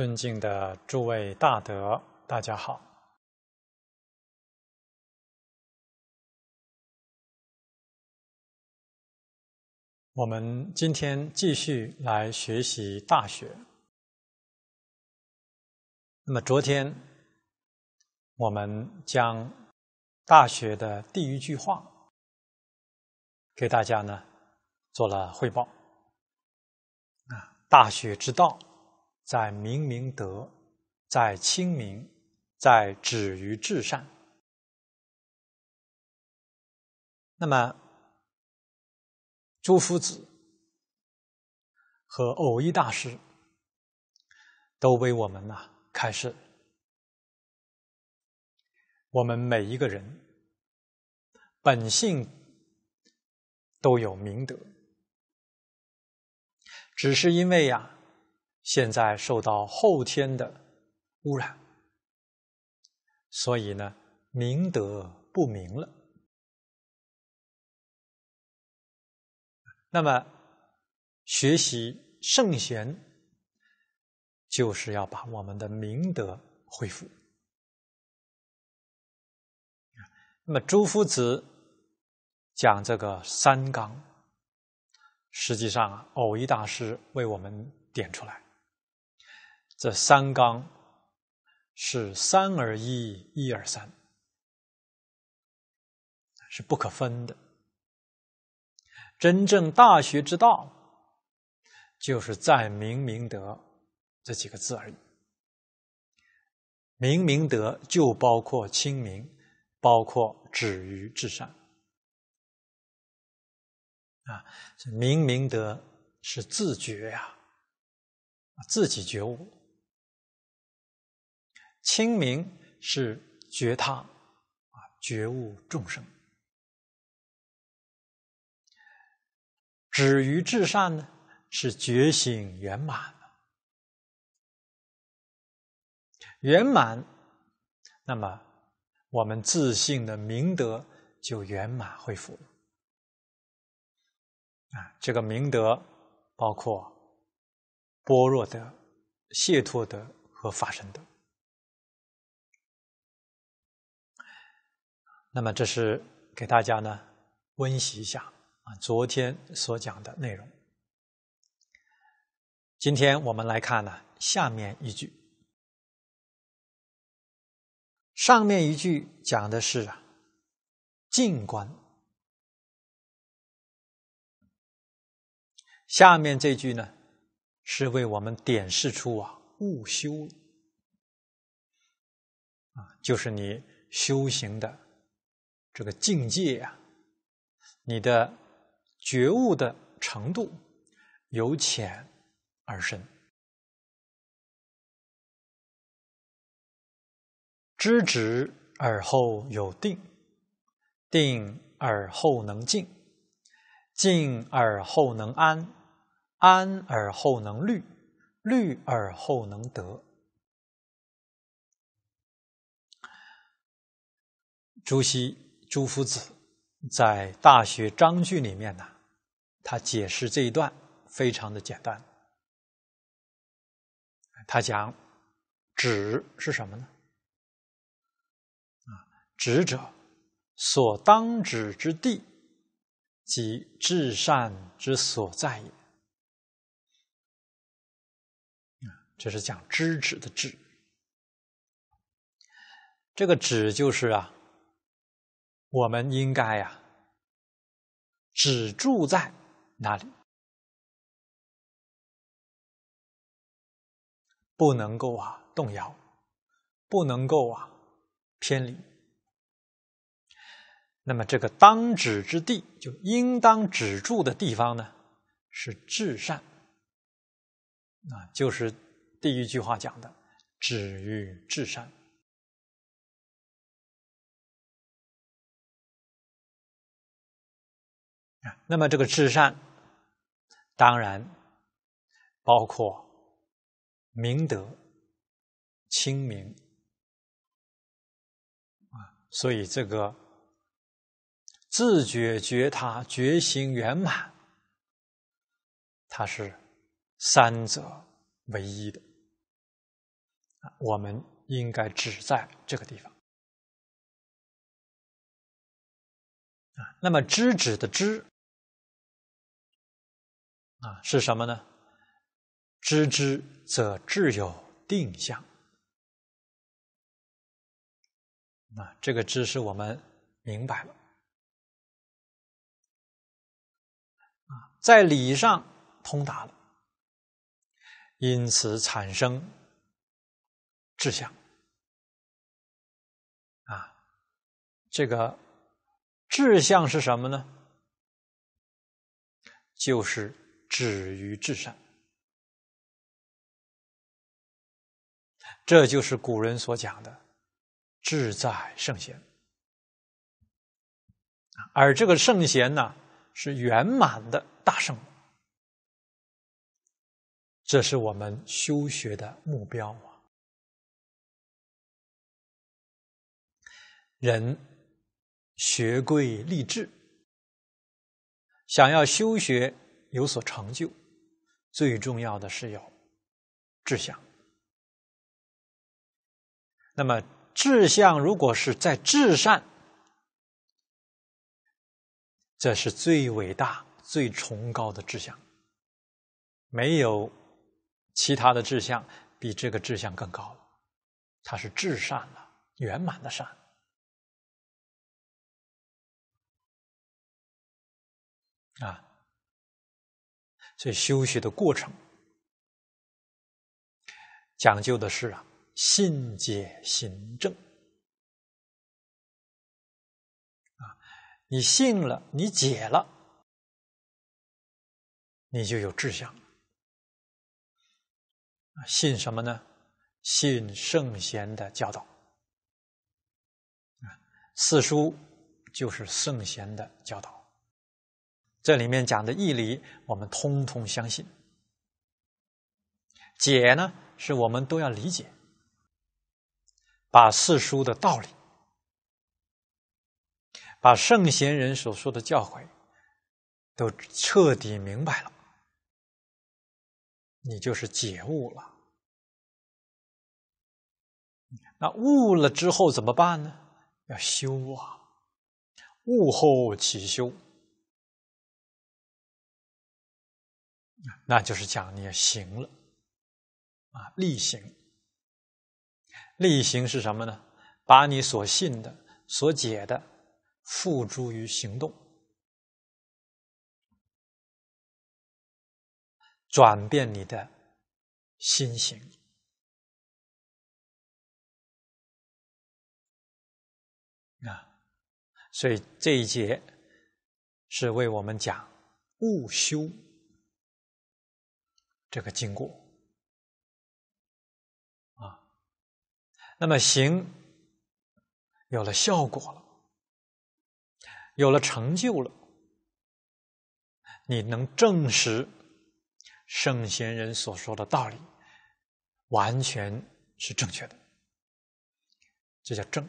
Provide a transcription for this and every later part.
尊敬的诸位大德，大家好。我们今天继续来学习《大学》。那么昨天我们将《大学》的第一句话给大家呢做了汇报啊，《大学之道》。在明明德，在清明，在止于至善。那么，朱夫子和偶一大师都为我们啊开示：我们每一个人本性都有明德，只是因为呀。现在受到后天的污染，所以呢，明德不明了。那么，学习圣贤就是要把我们的明德恢复。那么，朱夫子讲这个三纲，实际上啊，偶一大师为我们点出来。这三纲是三而一，一而三，是不可分的。真正大学之道，就是在“明明德”这几个字而已。“明明德”就包括亲民，包括止于至善。啊，这“明明德”是自觉呀，自己觉悟。清明是觉他，啊，觉悟众生；止于至善呢，是觉醒圆满圆满，那么我们自信的明德就圆满恢复了。啊，这个明德包括般若的、解脱德和法身德。那么，这是给大家呢温习一下啊，昨天所讲的内容。今天我们来看呢下面一句，上面一句讲的是啊，静观，下面这句呢是为我们点示出啊悟修啊，就是你修行的。这个境界呀，你的觉悟的程度由浅而深，知止而后有定，定而后能静，静而后能安，安而后能虑，虑而后能得。朱熹。朱夫子在《大学章句》里面呢，他解释这一段非常的简单。他讲“止”是什么呢？啊，“止者，所当止之地，即至善之所在也。”这是讲知止的“止”。这个“止”就是啊。我们应该呀，止住在那里，不能够啊动摇，不能够啊偏离。那么，这个当止之地，就应当止住的地方呢，是至善，啊，就是第一句话讲的“止于至善”。那么，这个至善，当然包括明德、清明啊。所以，这个自觉觉他觉行圆满，它是三者唯一的啊。我们应该只在这个地方那么，知止的知。啊，是什么呢？知之则智有定向。啊，这个知识我们明白了，啊，在理上通达了，因此产生志向。啊，这个志向是什么呢？就是。止于至善，这就是古人所讲的“志在圣贤”，而这个圣贤呢，是圆满的大圣，这是我们修学的目标啊。人学贵立志，想要修学。有所成就，最重要的是有志向。那么，志向如果是在至善，这是最伟大、最崇高的志向。没有其他的志向比这个志向更高了，它是至善了，圆满的善。所以，修学的过程讲究的是啊，信解行正。啊，你信了，你解了，你就有志向信什么呢？信圣贤的教导四书就是圣贤的教导。这里面讲的义理，我们通通相信；解呢，是我们都要理解，把四书的道理，把圣贤人所说的教诲，都彻底明白了，你就是解悟了。那悟了之后怎么办呢？要修啊，悟后起修。那就是讲你要行了，啊，力行。力行是什么呢？把你所信的、所解的，付诸于行动，转变你的心行。啊，所以这一节是为我们讲悟修。这个经过啊，那么行有了效果了，有了成就了，你能证实圣贤人所说的道理完全是正确的，这叫正。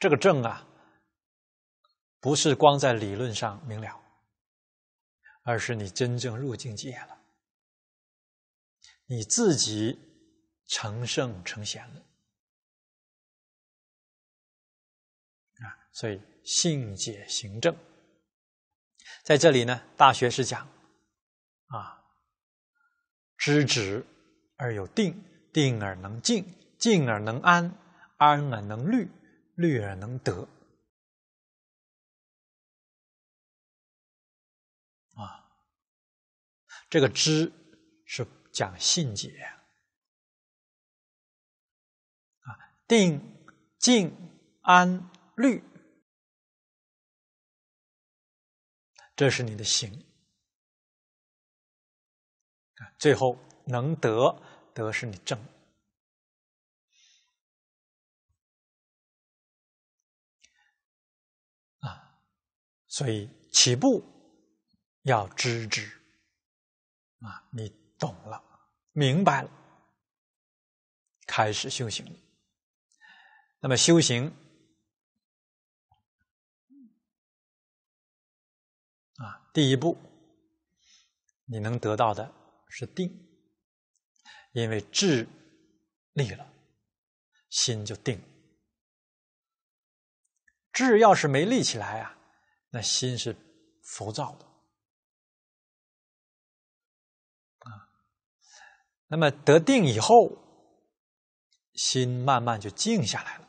这个正啊，不是光在理论上明了。而是你真正入境界了，你自己成圣成贤了啊！所以信解行正，在这里呢，《大学》是讲啊，知止而有定，定而能静，静而能安，安而能虑，虑而能得。这个知是讲信解啊，定、静、安、虑，这是你的行啊。最后能得，得是你正啊。所以起步要知之。啊，你懂了，明白了，开始修行了。那么修行啊，第一步你能得到的是定，因为志立了，心就定了。志要是没立起来啊，那心是浮躁的。那么得定以后，心慢慢就静下来了。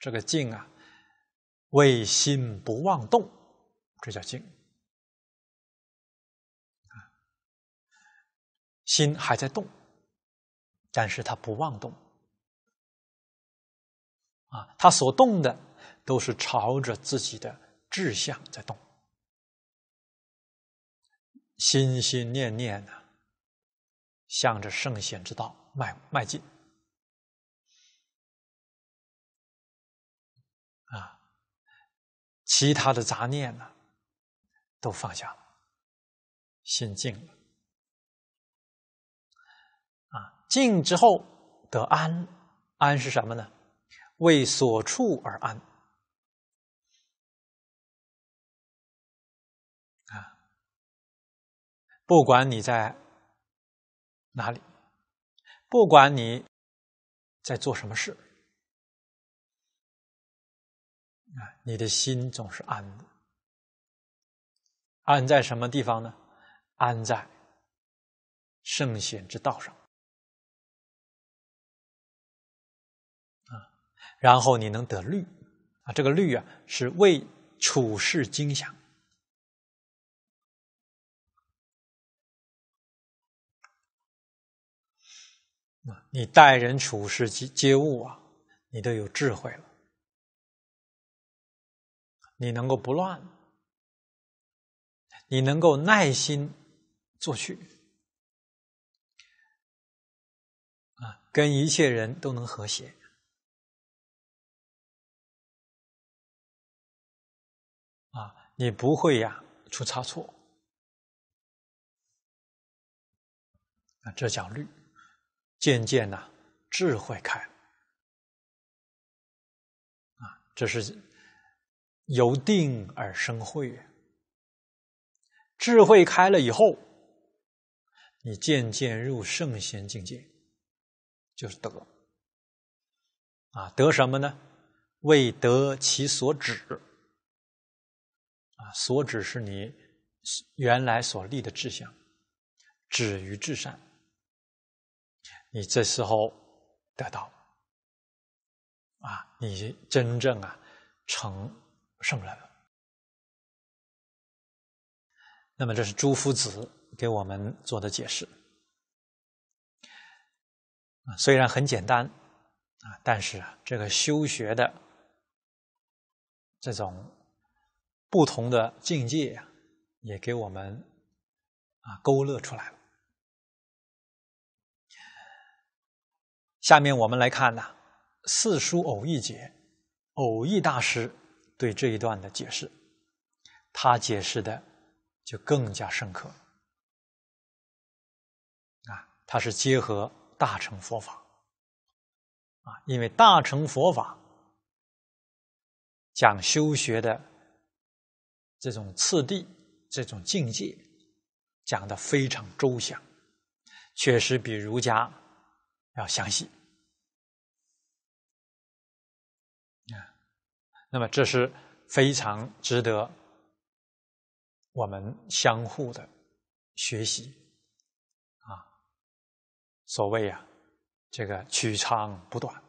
这个静啊，为心不妄动，这叫静。心还在动，但是他不妄动。啊，他所动的都是朝着自己的志向在动，心心念念呢。向着圣贤之道迈迈进，啊，其他的杂念呢，都放下了，心静了，啊，静之后得安，安是什么呢？为所处而安，啊，不管你在。哪里？不管你在做什么事，啊，你的心总是安的。安在什么地方呢？安在圣贤之道上。啊，然后你能得律啊，这个律啊，是为处世精详。你待人处事接接物啊，你都有智慧了，你能够不乱，你能够耐心做去啊，跟一切人都能和谐啊，你不会呀出差错啊，这叫律。渐渐的，智慧开了啊！这是由定而生慧。智慧开了以后，你渐渐入圣贤境界，就是得啊！得什么呢？为得其所指啊！所指是你原来所立的志向，止于至善。你这时候得到啊，你真正啊成圣人了。那么这是朱夫子给我们做的解释虽然很简单啊，但是这个修学的这种不同的境界也给我们啊勾勒出来了。下面我们来看呐，《四书偶一解》偶一大师对这一段的解释，他解释的就更加深刻啊！他是结合大乘佛法啊，因为大乘佛法讲修学的这种次第、这种境界，讲的非常周详，确实比儒家要详细。那么，这是非常值得我们相互的学习啊！所谓呀，这个取长补短。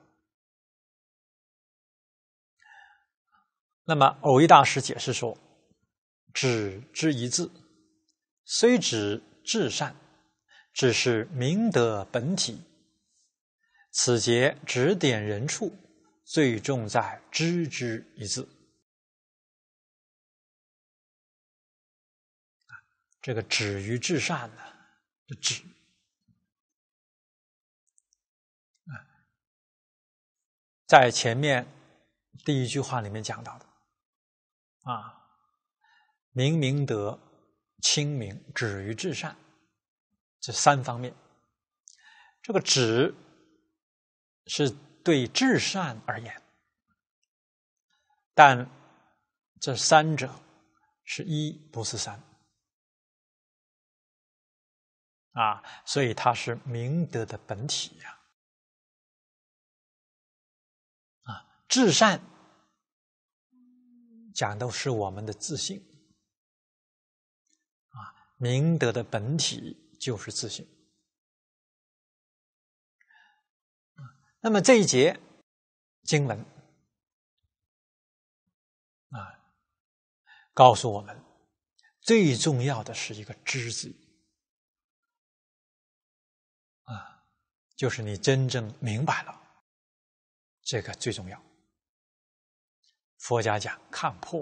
那么，偶一大师解释说：“止之一字，虽止至善，只是明德本体。此节指点人处。”最重在“知”之一字，这个“止于至善”这“止”，啊，在前面第一句话里面讲到的，啊，“明明德、清明、止于至善”，这三方面，这个“止”是。对至善而言，但这三者是一不是三啊，所以它是明德的本体呀！啊，至善讲的是我们的自信啊，明德的本体就是自信。那么这一节经文啊，告诉我们最重要的是一个“知”字啊，就是你真正明白了这个最重要。佛家讲看破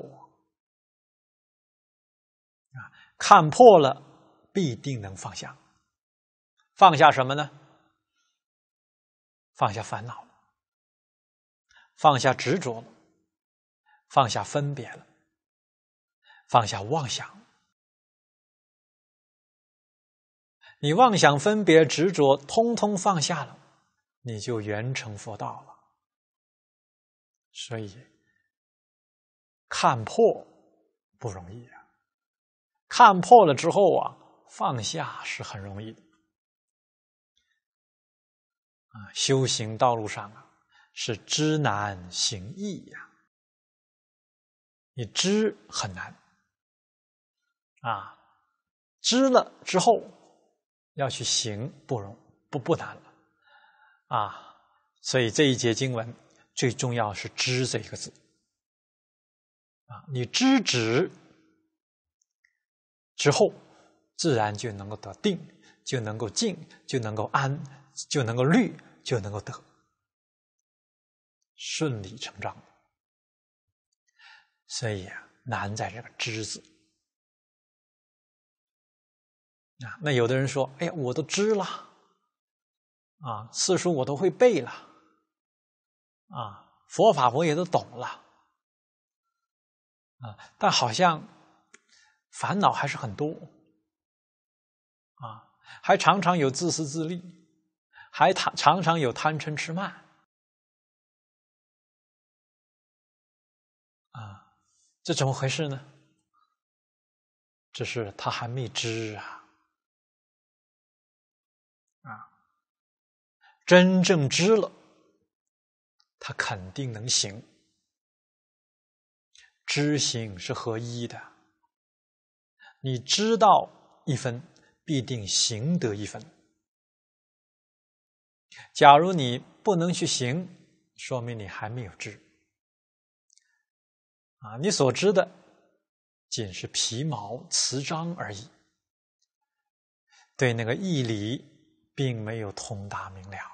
啊，看破了必定能放下，放下什么呢？放下烦恼了，放下执着了，放下分别了，放下妄想。你妄想、分别、执着，通通放下了，你就圆成佛道了。所以，看破不容易啊！看破了之后啊，放下是很容易的。修行道路上啊，是知难行易呀。你知很难，啊，知了之后要去行，不容不不难了，啊，所以这一节经文最重要是知这一个字，啊，你知止之后，自然就能够得定，就能够静，就能够安，就能够虑。就能够得，顺理成章。所以啊，难在这个知字啊。那有的人说：“哎呀，我都知了，啊，四书我都会背了，啊，佛法我也都懂了，啊，但好像烦恼还是很多，啊，还常常有自私自利。”还贪，常常有贪嗔痴慢，啊，这怎么回事呢？这是他还没知啊，啊，真正知了，他肯定能行，知行是合一的，你知道一分，必定行得一分。假如你不能去行，说明你还没有知啊！你所知的，仅是皮毛词章而已，对那个义理，并没有通达明了啊！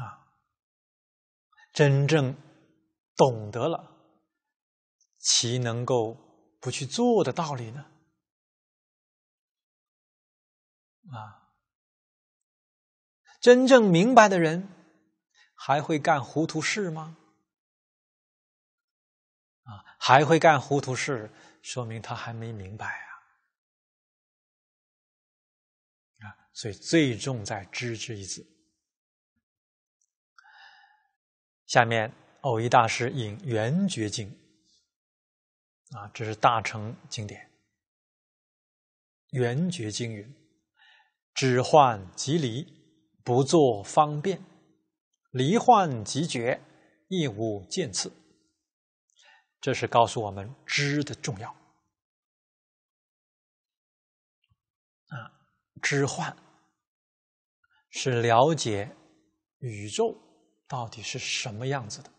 啊，真正懂得了，其能够不去做的道理呢？啊，真正明白的人还会干糊涂事吗？啊，还会干糊涂事，说明他还没明白啊！啊，所以最重在“知”之一字。下面，偶一大师引《圆觉经》啊，这是大乘经典，《圆觉经》云。知患即离，不做方便；离患即觉，亦无见次。这是告诉我们知的重要啊！知幻是了解宇宙到底是什么样子的，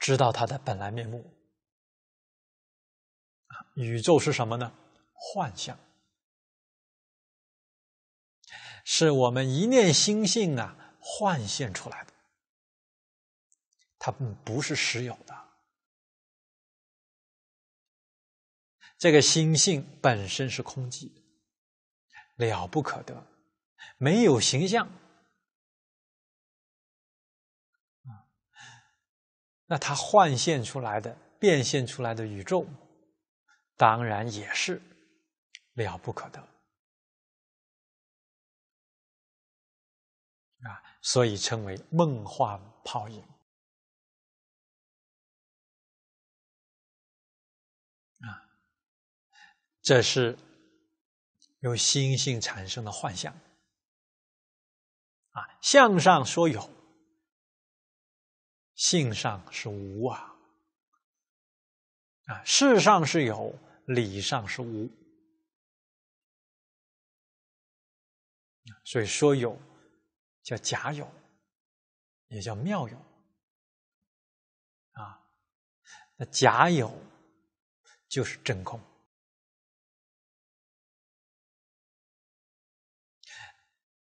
知道它的本来面目。啊，宇宙是什么呢？幻象。是我们一念心性啊幻现出来的，它不不是实有的。这个心性本身是空寂的，了不可得，没有形象那它幻现出来的、变现出来的宇宙，当然也是了不可得。所以称为梦幻泡影啊，这是由心性产生的幻象啊，相上说有，性上是无啊，啊，事上是有，理上是无，所以说有。叫假有，也叫妙有。啊，那假有就是真空。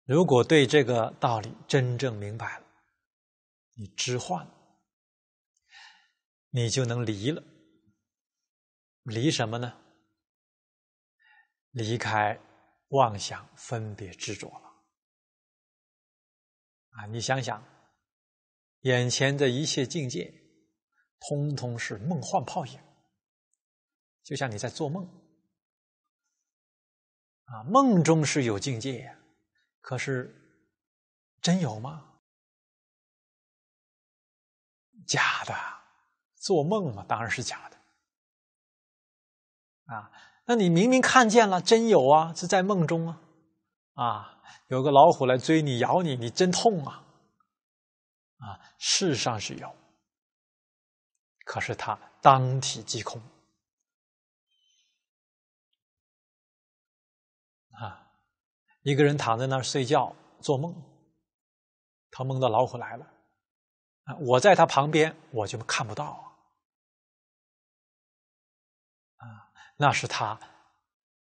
如果对这个道理真正明白了，你知幻，你就能离了。离什么呢？离开妄想、分别、执着了。啊，你想想，眼前的一切境界，通通是梦幻泡影，就像你在做梦。啊，梦中是有境界呀，可是真有吗？假的，做梦嘛，当然是假的。啊，那你明明看见了，真有啊，是在梦中啊，啊。有个老虎来追你、咬你，你真痛啊！啊，世上是有，可是它当体即空。啊，一个人躺在那儿睡觉做梦，他梦到老虎来了，啊，我在他旁边，我就看不到啊。啊，那是他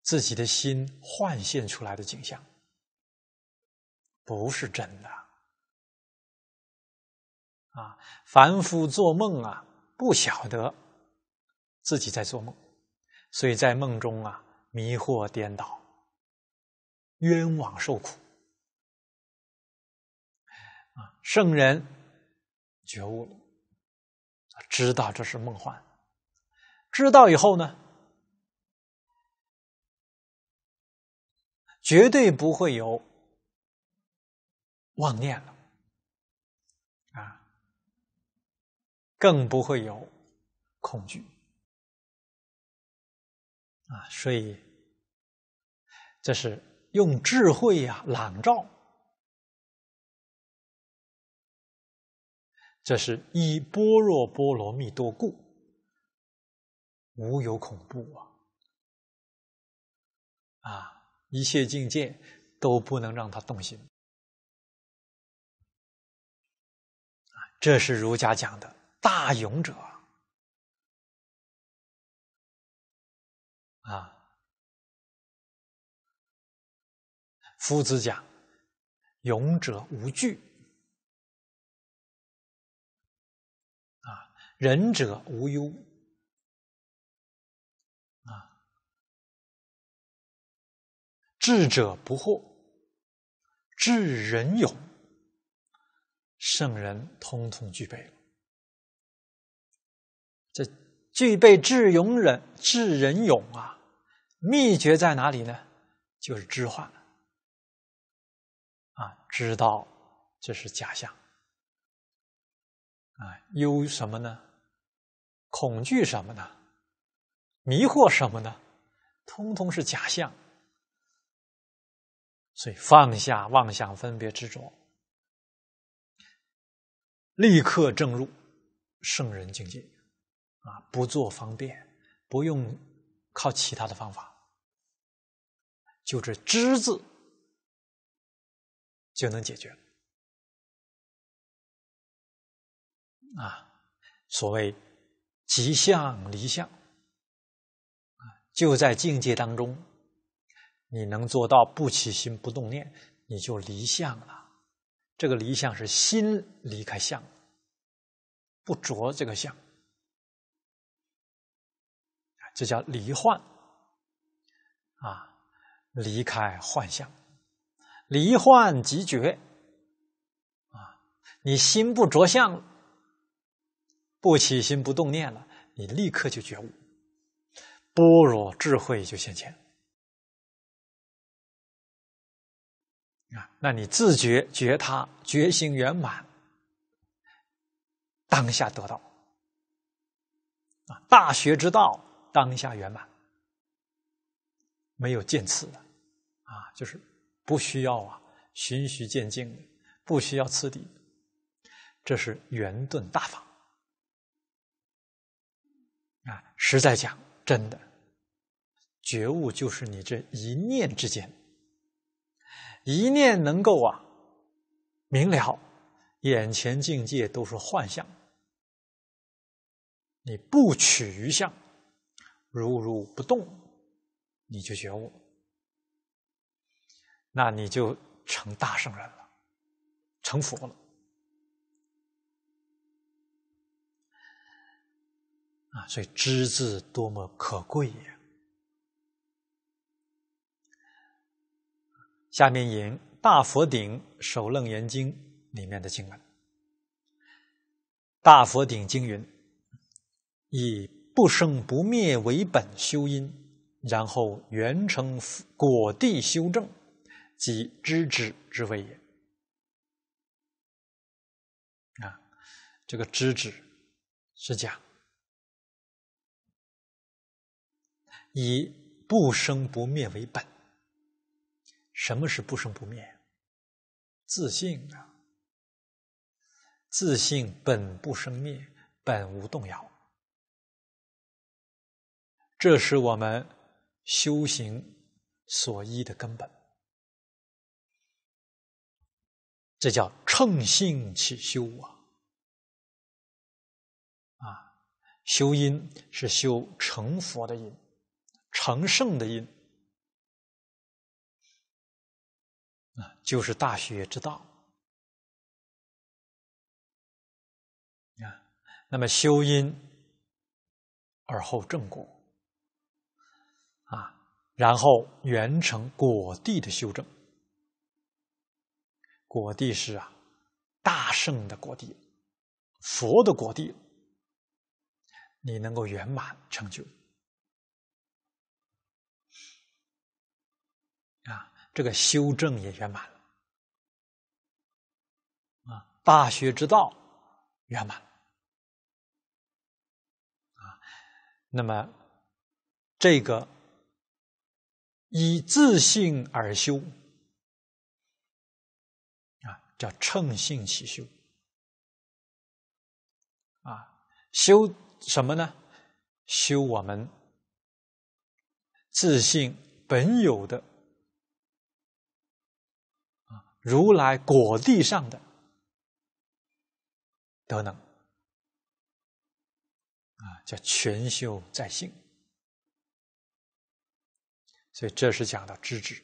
自己的心幻现出来的景象。不是真的，啊！凡夫做梦啊，不晓得自己在做梦，所以在梦中啊，迷惑颠倒，冤枉受苦，啊！圣人觉悟了，知道这是梦幻，知道以后呢，绝对不会有。妄念了，啊，更不会有恐惧，啊，所以这是用智慧呀朗照，这是依般若波罗蜜多故，无有恐怖啊，啊，一切境界都不能让他动心。这是儒家讲的“大勇者”，啊，夫子讲：“勇者无惧，啊，仁者无忧，啊，智者不惑，智人勇。”圣人通通具备了，这具备智勇忍智仁勇啊，秘诀在哪里呢？就是知幻，啊，知道这是假象，啊，忧什么呢？恐惧什么呢？迷惑什么呢？通通是假象，所以放下妄想、分别、执着。立刻证入圣人境界，啊，不做方便，不用靠其他的方法，就这“知”字就能解决。啊，所谓即相离相，就在境界当中，你能做到不起心不动念，你就离相了。这个离相是心离开相，不着这个相，这叫离幻，啊，离开幻相，离幻即觉，啊，你心不着相了，不起心不动念了，你立刻就觉悟，般若智慧就现前。啊！那你自觉觉他，觉心圆满，当下得到啊！大学之道，当下圆满，没有渐次的啊，就是不需要啊，循序渐进，不需要次第，这是圆顿大法啊！实在讲，真的觉悟就是你这一念之间。一念能够啊，明了眼前境界都是幻象，你不取于相，如如不动，你就觉悟，那你就成大圣人了，成佛了啊！所以知字多么可贵呀。下面引《大佛顶首楞严经》里面的经文，《大佛顶经》云：“以不生不灭为本修因，然后圆成果地修正，即知止之谓也。”啊，这个知止是讲以不生不灭为本。什么是不生不灭？自信啊，自信本不生灭，本无动摇，这是我们修行所依的根本。这叫乘性起修啊！啊，修因是修成佛的因，成圣的因。啊，就是大学之道。啊，那么修因而后正果，啊，然后圆成果地的修正。果地是啊，大圣的果地，佛的果地，你能够圆满成就。这个修正也圆满了啊！大学之道圆满了啊！那么这个以自性而修啊，叫乘性起修啊，修什么呢？修我们自性本有的。如来果地上的德能啊，叫全修在性，所以这是讲到知止。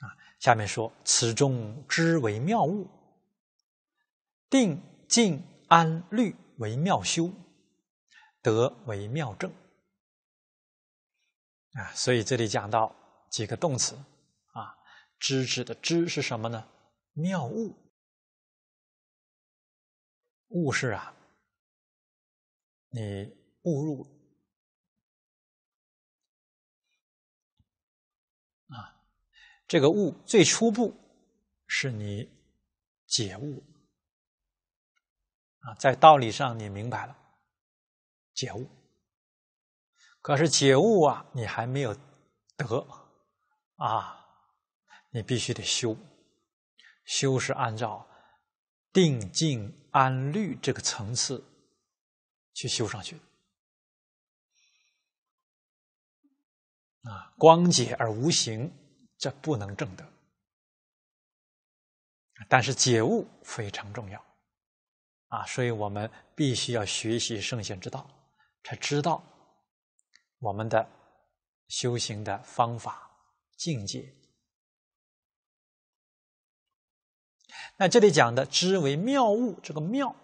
啊。下面说：此中知为妙物，定、静、安、虑为妙修，德为妙正。啊，所以这里讲到几个动词啊，“知”字的“知”是什么呢？妙悟，悟是啊，你悟入啊，这个悟最初步是你解悟啊，在道理上你明白了解悟。可是解悟啊，你还没有得啊，你必须得修。修是按照定、静、安、虑这个层次去修上去啊。光解而无形，这不能证得。但是解悟非常重要啊，所以我们必须要学习圣贤之道，才知道。我们的修行的方法、境界，那这里讲的“知为妙物”，这个“妙”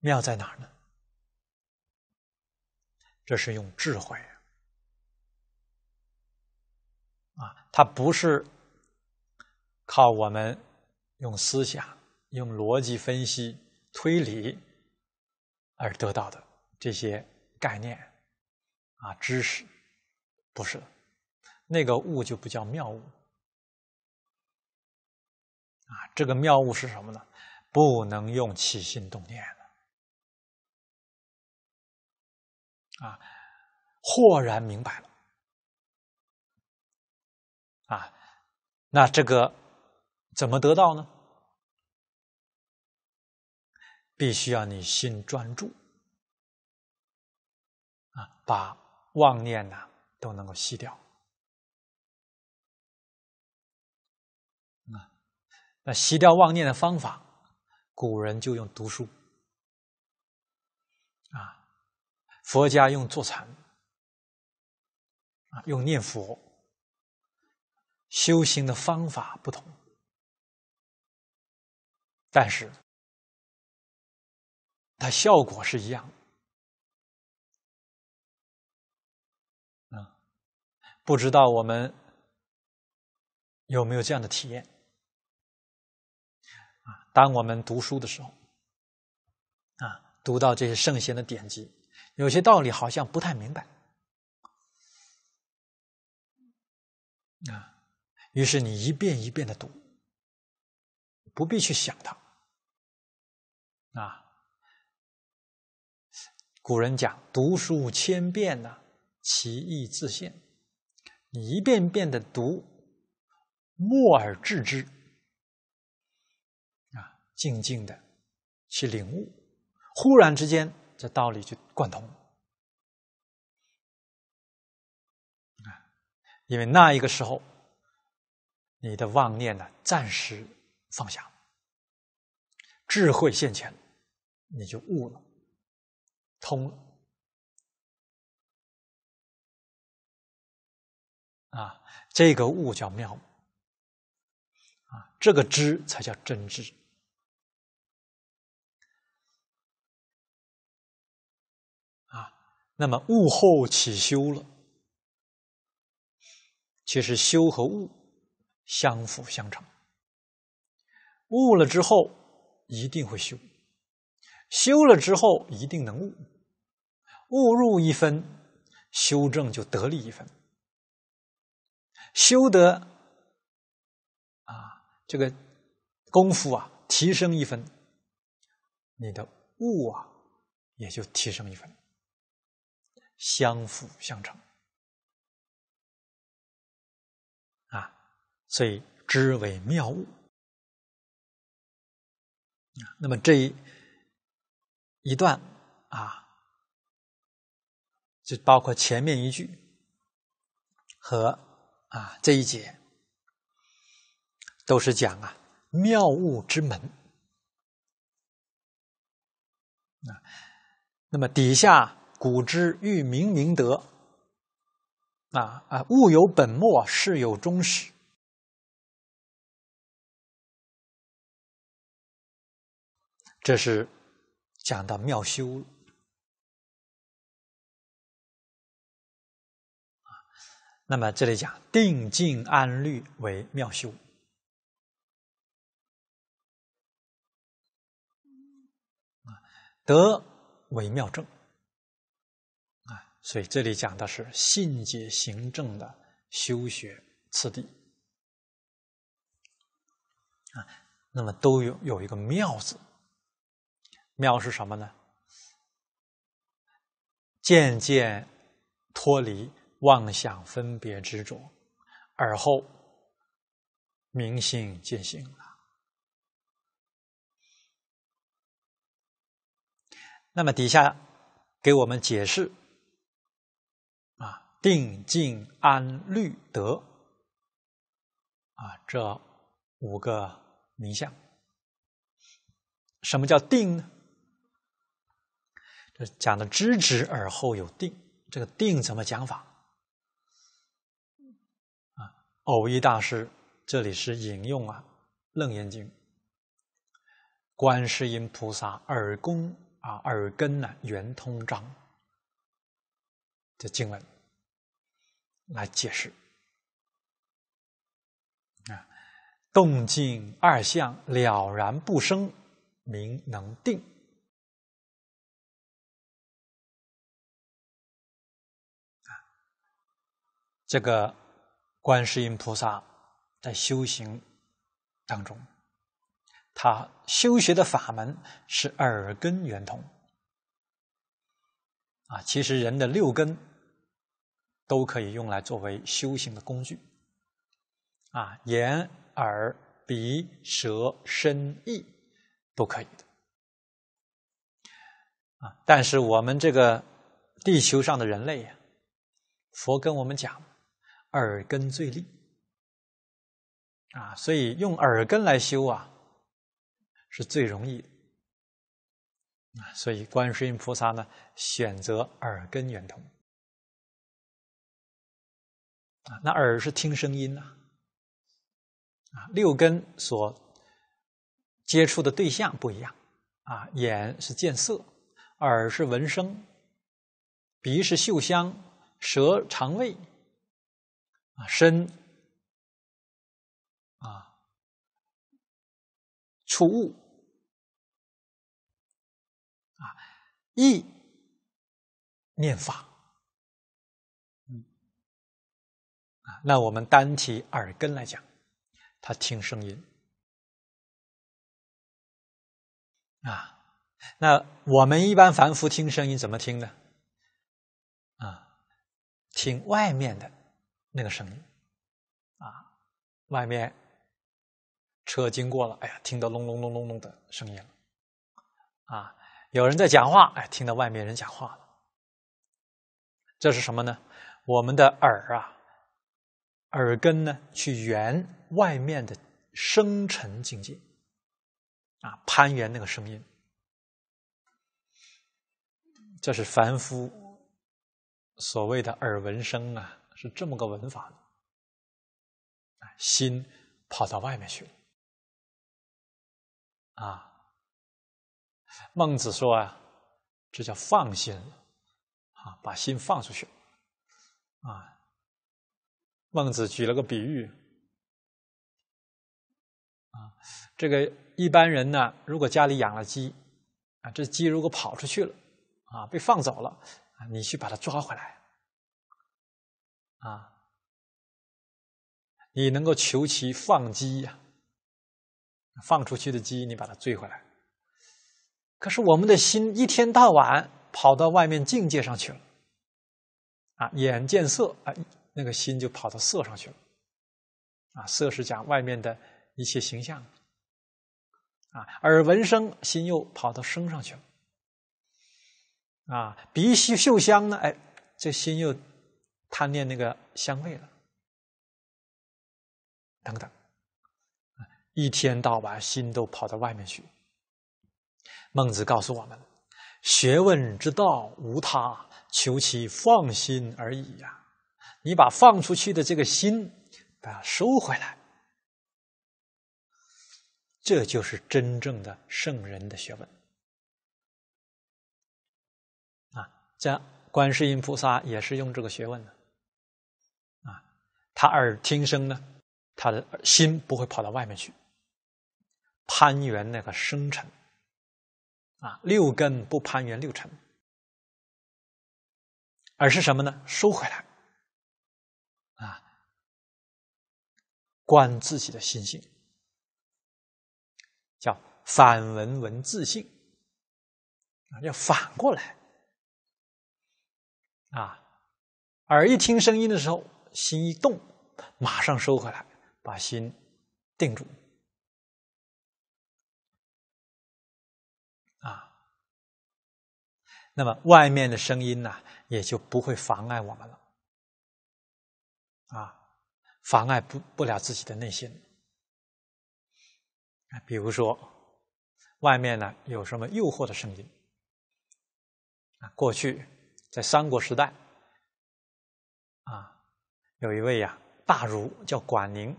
妙在哪儿呢？这是用智慧啊，它不是靠我们用思想、用逻辑分析、推理而得到的。这些概念啊，知识不是那个物就不叫妙物啊。这个妙物是什么呢？不能用起心动念的啊，豁然明白了啊。那这个怎么得到呢？必须要你心专注。把妄念呢都能够吸掉，啊，那吸掉妄念的方法，古人就用读书，啊，佛家用坐禅，啊，用念佛，修行的方法不同，但是它效果是一样。不知道我们有没有这样的体验啊？当我们读书的时候，啊，读到这些圣贤的典籍，有些道理好像不太明白，啊，于是你一遍一遍的读，不必去想它，啊，古人讲读书千遍呐，其义自现。你一遍遍的读，默而至之，啊，静静的去领悟，忽然之间，这道理就贯通。啊，因为那一个时候，你的妄念呢，暂时放下，智慧现前，你就悟了，通了。啊，这个悟叫妙，啊，这个知才叫真知，啊，那么悟后起修了，其实修和悟相辅相成，悟了之后一定会修，修了之后一定能悟，悟入一分，修正就得力一分。修得啊，这个功夫啊，提升一分，你的悟啊，也就提升一分，相辅相成啊。所以知为妙悟那么这一一段啊，就包括前面一句和。啊，这一节都是讲啊妙悟之门啊。那么底下古之欲明明德啊啊，物有本末，事有终始，这是讲到妙修。那么这里讲定静安虑为妙修啊，为妙正啊，所以这里讲的是信解行正的修学次第啊。那么都有有一个“妙”字，妙是什么呢？渐渐脱离。妄想分别执着，而后明心见性了。那么底下给我们解释啊，定、静、安、律德啊，这五个名相。什么叫定呢？这讲的知止而后有定，这个定怎么讲法？偶一大师，这里是引用啊《楞严经》《观世音菩萨耳公啊耳根呢圆通章》的经文来解释啊，动静二相了然不生，明能定这个。观世音菩萨在修行当中，他修学的法门是耳根圆通。啊，其实人的六根都可以用来作为修行的工具，啊，眼、耳、鼻、舌、身、意都可以的。啊，但是我们这个地球上的人类呀，佛跟我们讲。耳根最利啊，所以用耳根来修啊，是最容易的啊。所以观世音菩萨呢，选择耳根圆通啊。那耳是听声音呐，啊，六根所接触的对象不一样啊，眼是见色，耳是闻声，鼻是嗅香，舌尝味。啊，身啊，出物啊，意念法，嗯啊，那我们单提耳根来讲，他听声音啊，那我们一般凡夫听声音怎么听呢？啊，听外面的。那个声音，啊，外面车经过了，哎呀，听到隆隆隆隆隆的声音了，啊，有人在讲话，哎，听到外面人讲话了，这是什么呢？我们的耳啊，耳根呢，去圆外面的生辰境界，啊，攀缘那个声音，这是凡夫所谓的耳闻声啊。是这么个文法，心跑到外面去了，啊，孟子说啊，这叫放心，啊，把心放出去，啊，孟子举了个比喻，啊，这个一般人呢，如果家里养了鸡，啊，这鸡如果跑出去了，啊，被放走了，啊，你去把它抓回来。啊！你能够求其放鸡呀？放出去的鸡，你把它追回来。可是我们的心一天到晚跑到外面境界上去了。啊，眼见色，哎，那个心就跑到色上去了。啊，色是讲外面的一些形象。啊，耳闻声，心又跑到声上去了。啊，鼻息嗅香呢，哎，这心又。贪恋那个香味了，等等，一天到晚心都跑到外面去。孟子告诉我们：学问之道无他，求其放心而已呀！你把放出去的这个心，把它收回来，这就是真正的圣人的学问。啊，这观世音菩萨也是用这个学问的。他耳听声呢，他的心不会跑到外面去攀缘那个生尘啊，六根不攀缘六尘，而是什么呢？收回来啊，观自己的心性，叫反闻闻自性啊，要反过来啊，耳一听声音的时候。心一动，马上收回来，把心定住啊。那么外面的声音呢，也就不会妨碍我们了啊，妨碍不不了自己的内心。比如说外面呢有什么诱惑的声音啊，过去在三国时代啊。有一位呀大儒叫管宁，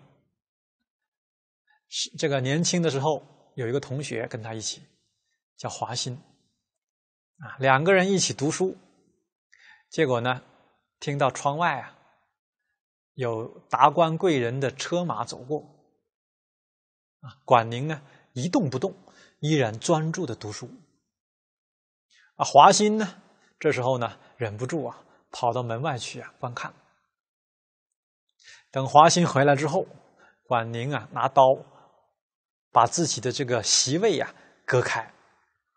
是这个年轻的时候有一个同学跟他一起叫华歆，啊两个人一起读书，结果呢听到窗外啊有达官贵人的车马走过，啊管宁呢一动不动，依然专注的读书，啊华歆呢这时候呢忍不住啊跑到门外去啊观看。等华歆回来之后，管宁啊拿刀，把自己的这个席位呀割开，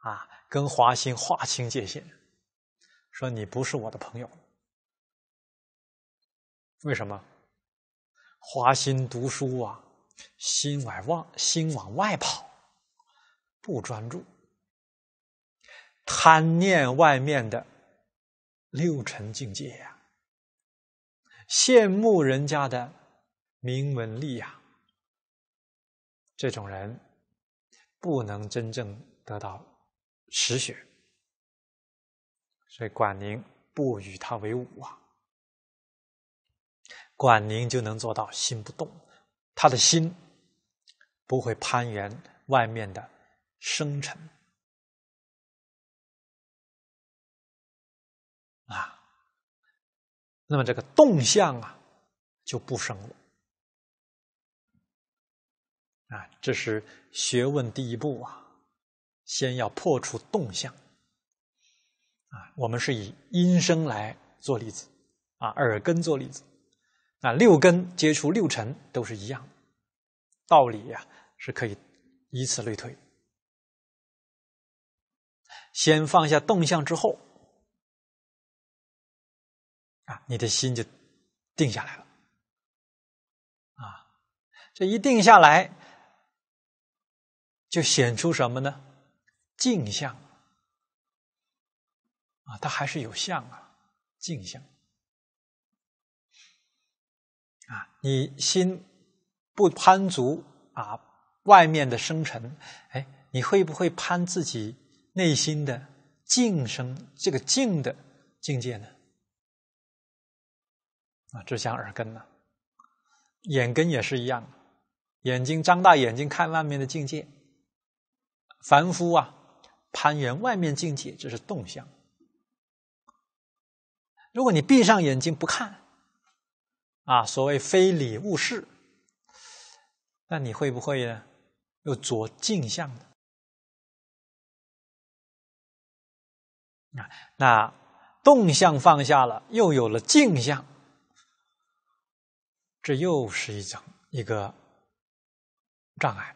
啊，跟华歆划清界限，说你不是我的朋友。为什么？华歆读书啊，心外望，心往外跑，不专注，贪念外面的六尘境界呀。羡慕人家的名闻利呀，这种人不能真正得到实学，所以管宁不与他为伍啊。管宁就能做到心不动，他的心不会攀援外面的生尘。那么这个动向啊，就不生了，啊，这是学问第一步啊，先要破除动向。啊，我们是以音声来做例子，啊，耳根做例子，啊，六根接触六尘都是一样，道理呀是可以以此类推，先放下动向之后。啊，你的心就定下来了，啊，这一定下来就显出什么呢？镜像啊，它还是有相啊，镜像啊，你心不攀足啊，外面的生成，哎，你会不会攀自己内心的净生这个净的境界呢？啊，只想耳根呐，眼根也是一样。眼睛张大眼睛看外面的境界，凡夫啊，攀缘外面境界，这是动向。如果你闭上眼睛不看，啊，所谓非礼勿视，那你会不会呢？又着镜像的？啊，那动向放下了，又有了镜像。这又是一种一个障碍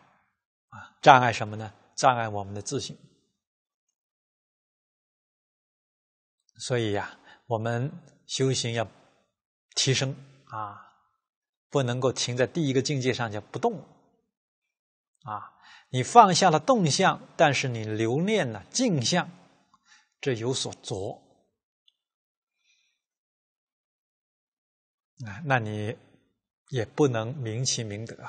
啊！障碍什么呢？障碍我们的自信。所以呀，我们修行要提升啊，不能够停在第一个境界上就不动啊！你放下了动向，但是你留恋呢镜像，这有所着啊！那你。也不能明其明德，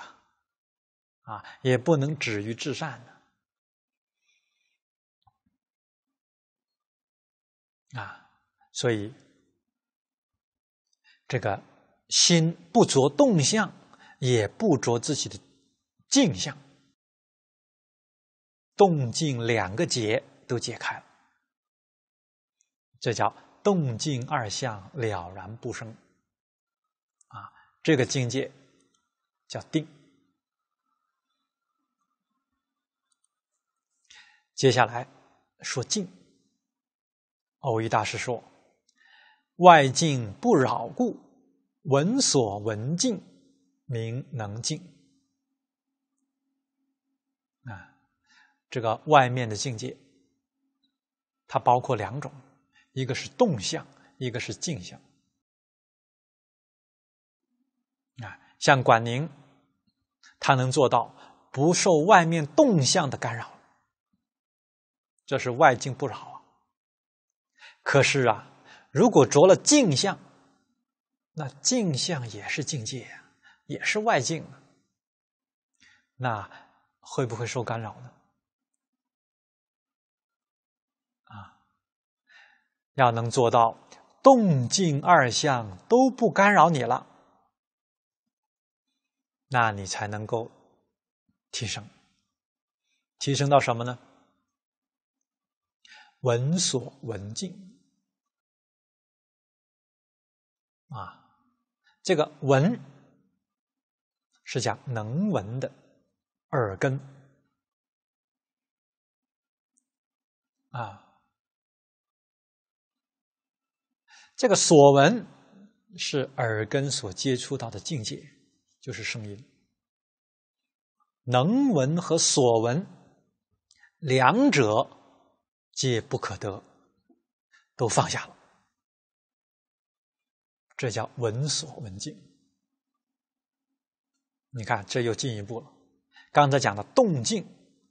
啊，也不能止于至善的，啊，所以这个心不着动向，也不着自己的静向。动静两个结都解开了，这叫动静二相了然不生，啊。这个境界叫定。接下来说静。偶一大师说：“外境不扰故，闻所闻静，明能静。”啊，这个外面的境界，它包括两种，一个是动向，一个是静相。像管宁，他能做到不受外面动向的干扰，这是外境不扰啊。可是啊，如果着了镜像，那镜像也是境界也是外境那会不会受干扰呢？啊，要能做到动静二相都不干扰你了。那你才能够提升，提升到什么呢？闻所闻境啊，这个闻是讲能闻的耳根啊，这个所闻是耳根所接触到的境界。就是声音，能闻和所闻，两者皆不可得，都放下了，这叫闻所闻静。你看，这又进一步了。刚才讲的动静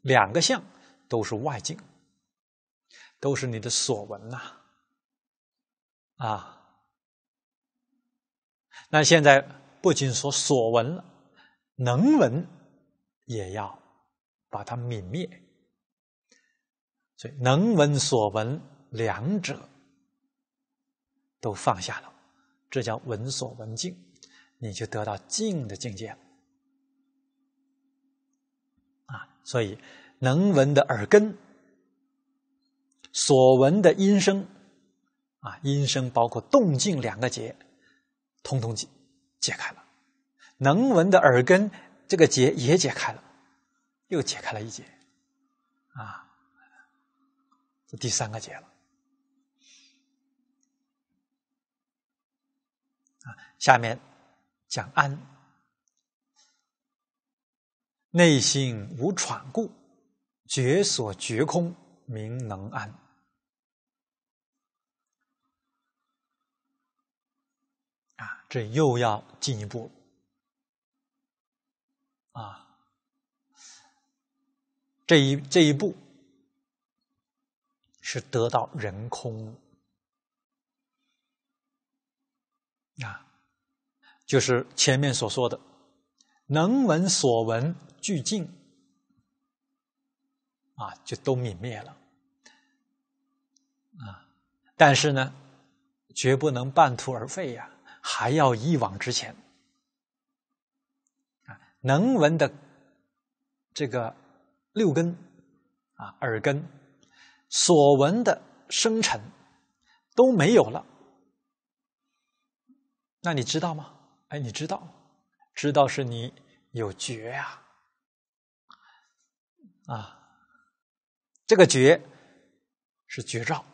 两个相，都是外境，都是你的所闻呐。啊，那现在。不仅说所闻了，能闻也要把它泯灭，所以能闻所闻两者都放下了，这叫闻所闻静，你就得到静的境界了啊！所以能闻的耳根，所闻的音声啊，音声包括动静两个节，通通记。解开了，能闻的耳根这个结也解开了，又解开了一结，啊，这第三个结了，啊，下面讲安，内心无喘故，觉所觉空名能安。这又要进一步，啊，这一这一步是得到人空，啊，就是前面所说的能闻所闻俱尽，啊，就都泯灭了，啊，但是呢，绝不能半途而废呀。还要一往直前啊！能闻的这个六根啊，耳根所闻的生尘都没有了，那你知道吗？哎，你知道，知道是你有觉呀啊！这个觉是绝招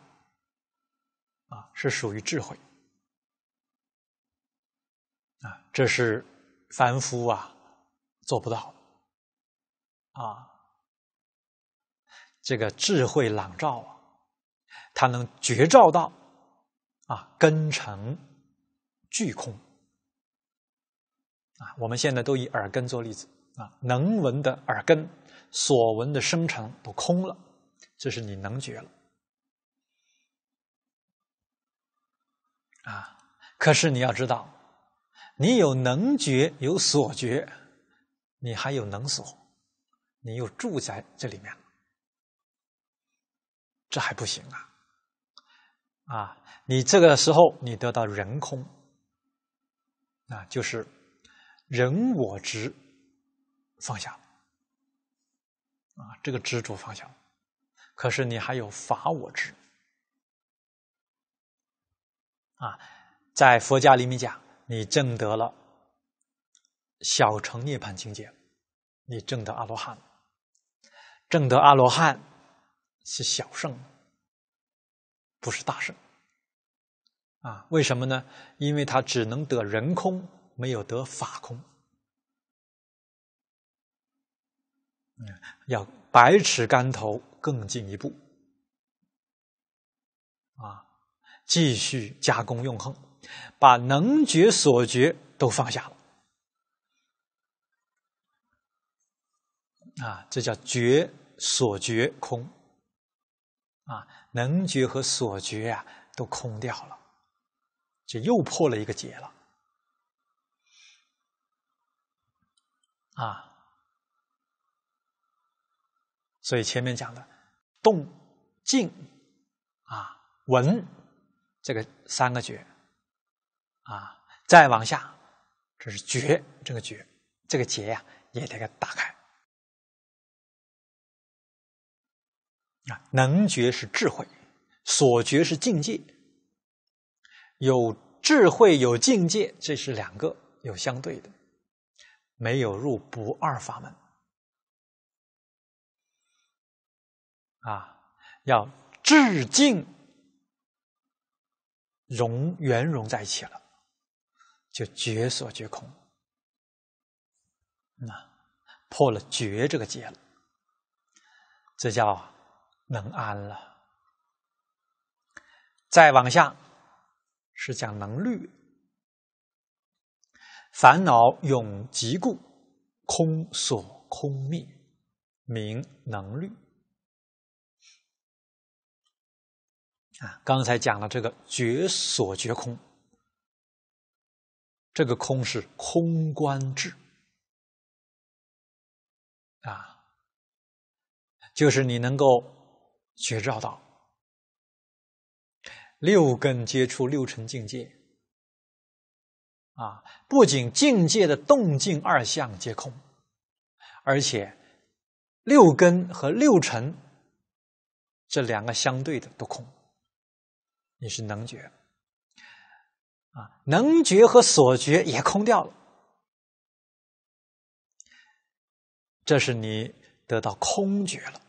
啊，是属于智慧。啊，这是凡夫啊做不到啊！这个智慧朗照啊，他能觉照到啊，根成俱空啊。我们现在都以耳根做例子啊，能闻的耳根所闻的生成都空了，这是你能觉了啊。可是你要知道。你有能觉，有所觉，你还有能所，你又住在这里面，这还不行啊！啊，你这个时候你得到人空，啊，就是人我执放下，啊，这个执着放下，可是你还有法我执，啊，在佛家里面讲。你证得了小乘涅盘境界，你证得阿罗汉。证得阿罗汉是小圣，不是大圣。啊，为什么呢？因为他只能得人空，没有得法空。要百尺竿头更进一步，啊，继续加功用行。把能觉、所觉都放下了啊，这叫觉、所觉空啊，能觉和所觉啊都空掉了，就又破了一个结了啊。所以前面讲的动静啊、闻这个三个觉。啊，再往下，这是觉，这个觉，这个结呀，也得给打开。啊，能觉是智慧，所觉是境界，有智慧有境界，这是两个有相对的，没有入不二法门。啊，要致境融圆融在一起了。就绝所绝空，那破了绝这个结了，这叫能安了。再往下是讲能虑，烦恼永即故，空所空灭，名能虑。啊，刚才讲了这个绝所绝空。这个空是空观智啊，就是你能够觉照到六根接触六尘境界啊，不仅境界的动静二相皆空，而且六根和六尘这两个相对的都空，你是能觉。啊，能觉和所觉也空掉了，这是你得到空觉了。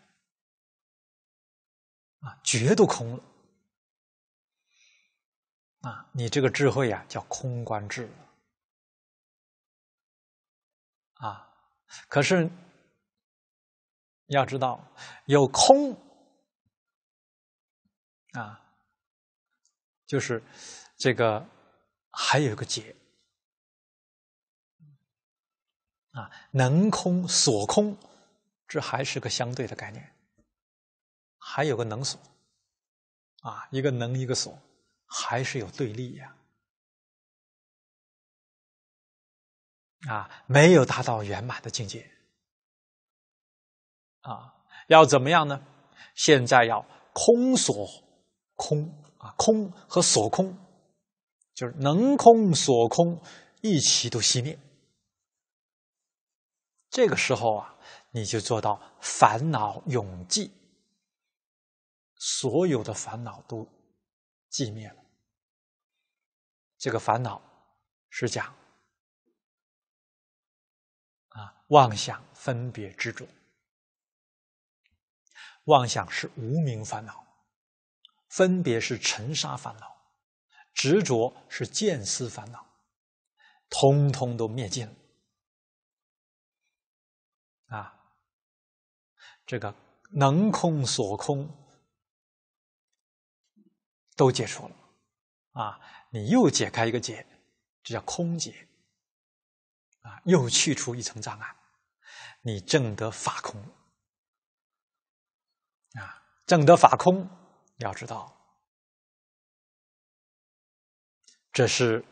啊，觉都空了，啊，你这个智慧呀叫空观智了。啊，可是要知道有空，啊，就是这个。还有一个结啊，能空所空，这还是个相对的概念。还有个能所啊，一个能一个所，还是有对立呀啊，没有达到圆满的境界啊，要怎么样呢？现在要空所空啊，空和所空。就是能空所空一起都熄灭，这个时候啊，你就做到烦恼永寂，所有的烦恼都寂灭了。这个烦恼是讲啊，妄想分别执着，妄想是无名烦恼，分别是尘沙烦恼。执着是见思烦恼，通通都灭尽了啊！这个能空所空都解除了啊！你又解开一个结，这叫空结啊！又去除一层障碍，你证得法空啊！证得法空，要知道。这是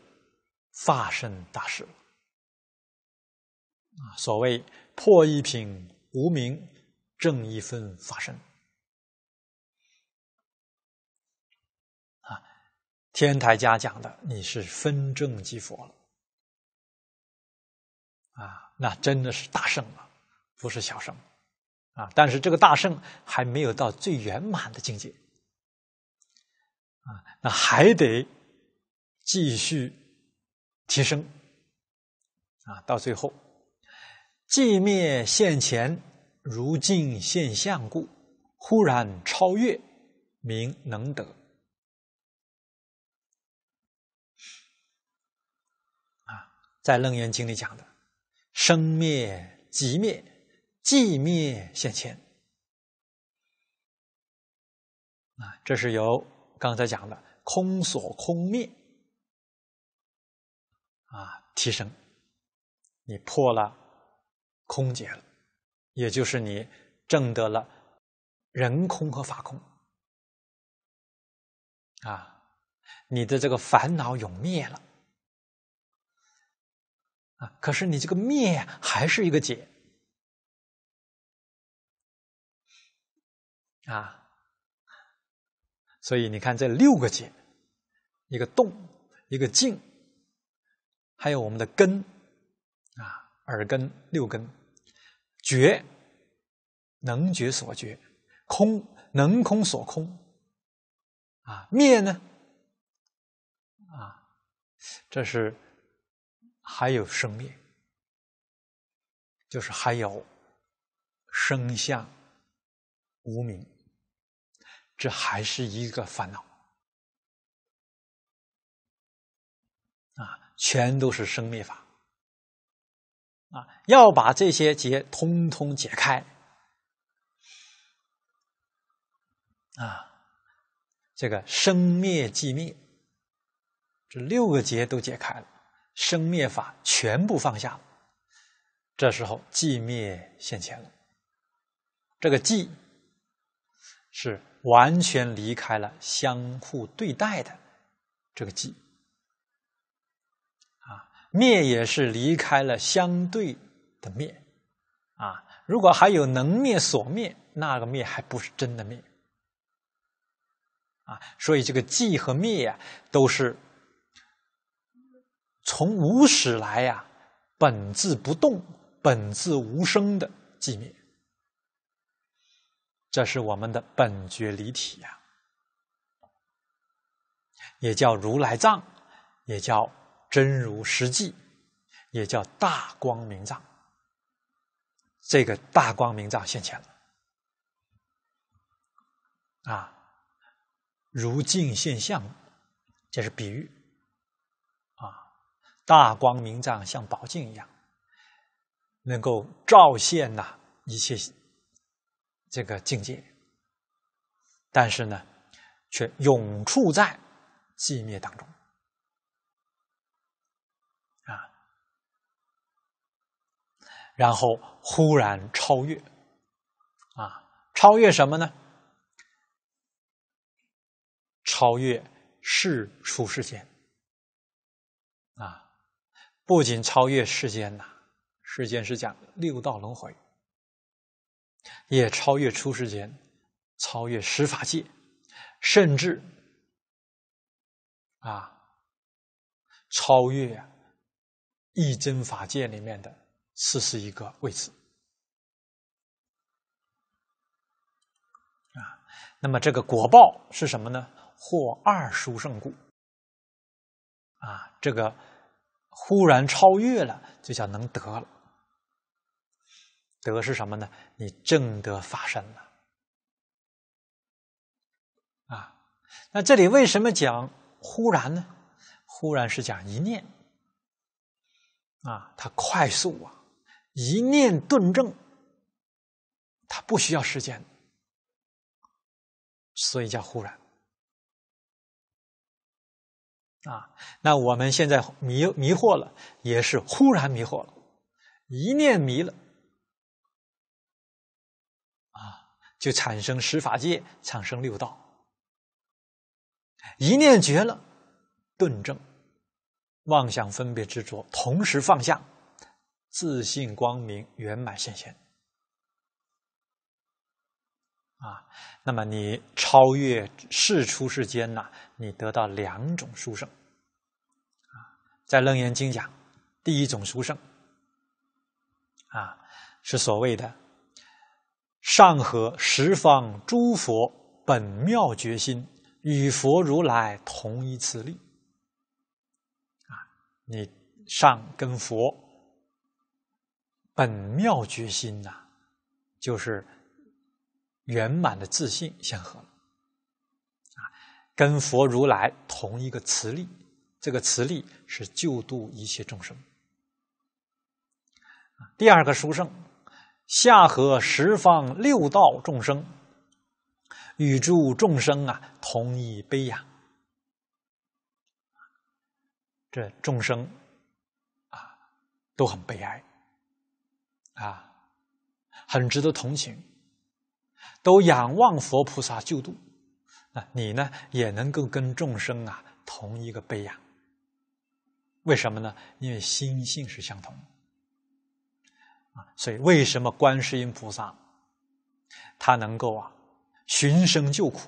法身大事啊！所谓破一品无名，正一分法身啊。天台家讲的，你是分正即佛了啊！那真的是大圣了，不是小圣啊！但是这个大圣还没有到最圆满的境界啊，那还得。继续提升啊！到最后，寂灭现前，如镜现相故，忽然超越明能得啊！在楞严经里讲的生灭、即灭、寂灭现前啊，这是由刚才讲的空所空灭。啊，提升，你破了空劫了，也就是你证得了人空和法空。啊，你的这个烦恼永灭了。啊，可是你这个灭还是一个解啊，所以你看这六个解，一个动，一个静。还有我们的根，啊，耳根、六根，觉，能觉所觉，空，能空所空，啊，灭呢？啊，这是还有生灭，就是还有生相、无名，这还是一个烦恼。全都是生灭法，啊，要把这些结通通解开，啊，这个生灭寂灭，这六个结都解开了，生灭法全部放下了，这时候寂灭现前了，这个寂是完全离开了相互对待的这个寂。灭也是离开了相对的灭啊，如果还有能灭所灭，那个灭还不是真的灭啊。所以这个寂和灭呀，都是从无始来呀，本自不动，本自无声的寂灭。这是我们的本觉离体呀，也叫如来藏，也叫。真如实际，也叫大光明藏。这个大光明藏现前了啊，如镜现象，这是比喻啊。大光明藏像宝镜一样，能够照现呐一切这个境界，但是呢，却永处在寂灭当中。然后忽然超越，啊，超越什么呢？超越世出世间，啊，不仅超越世间呐，世间是讲六道轮回，也超越出世间，超越十法界，甚至啊，超越一真法界里面的。四十一个位置啊，那么这个果报是什么呢？获二殊胜故啊，这个忽然超越了，就叫能得了。得是什么呢？你正得法身了啊。那这里为什么讲忽然呢？忽然是讲一念啊，它快速啊。一念顿证，它不需要时间，所以叫忽然。啊，那我们现在迷迷惑了，也是忽然迷惑了，一念迷了，啊，就产生十法界，产生六道。一念绝了，顿正，妄想分别执着同时放下。自信光明圆满现现啊！那么你超越世出世间呐，你得到两种殊胜啊。在楞严经讲，第一种殊胜啊，是所谓的上合十方诸佛本妙决心，与佛如来同一次力啊。你上跟佛。本妙决心呐，就是圆满的自信相合了啊，跟佛如来同一个磁力，这个磁力是救度一切众生。第二个殊胜，下合十方六道众生，与诸众生啊，同一悲呀，这众生啊都很悲哀。啊，很值得同情，都仰望佛菩萨救度啊！你呢，也能够跟众生啊同一个悲呀？为什么呢？因为心性是相同的啊！所以，为什么观世音菩萨他能够啊寻声救苦，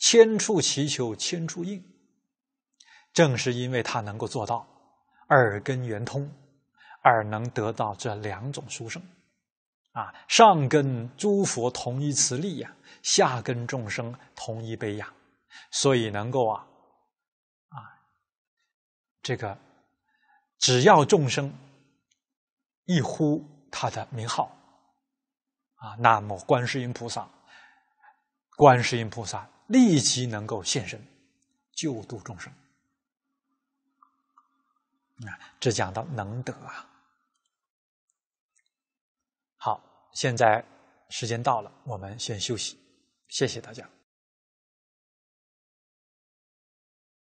千处祈求千处应？正是因为他能够做到耳根圆通。而能得到这两种殊胜，啊，上跟诸佛同一慈力呀，下跟众生同一悲呀，所以能够啊，啊，这个只要众生一呼他的名号，啊，那么观世音菩萨，观世音菩萨立即能够现身救度众生。啊，这讲到能得啊。现在时间到了，我们先休息。谢谢大家。